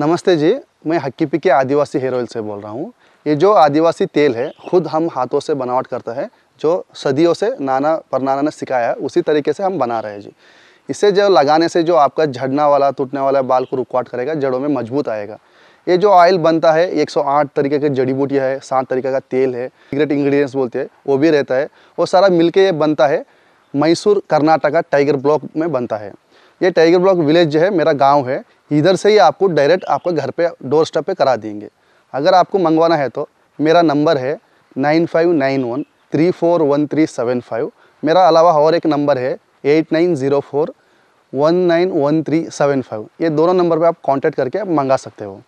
नमस्ते जी मैं हक्कीपी के आदिवासी हेयर ऑयल से बोल रहा हूँ ये जो आदिवासी तेल है खुद हम हाथों से बनावट करते हैं जो सदियों से नाना परनाना ने सिखाया है उसी तरीके से हम बना रहे हैं जी इसे जो लगाने से जो आपका झड़ना वाला टूटने वाला बाल को रुकवाट करेगा जड़ों में मजबूत आएगा ये जो ऑयल बनता है 108 तरीके के जड़ी बूटियाँ है सात तरीके का तेल है सिगरेट इंग्रेडिएंट्स बोलते हैं वो भी रहता है वो सारा मिल ये बनता है मैसूर कर्नाटका टाइगर ब्लॉक में बनता है ये टाइगर ब्लॉक विलेज जो है मेरा गाँव है इधर से ही आपको डायरेक्ट आपके घर पे डोर स्टेप पर करा देंगे अगर आपको मंगवाना है तो मेरा नंबर है nine five nine one three four one three seven five मेरा अलावा और एक नंबर है eight nine zero four one nine one three seven five ये दोनों नंबर पे आप कांटेक्ट करके मंगा सकते हो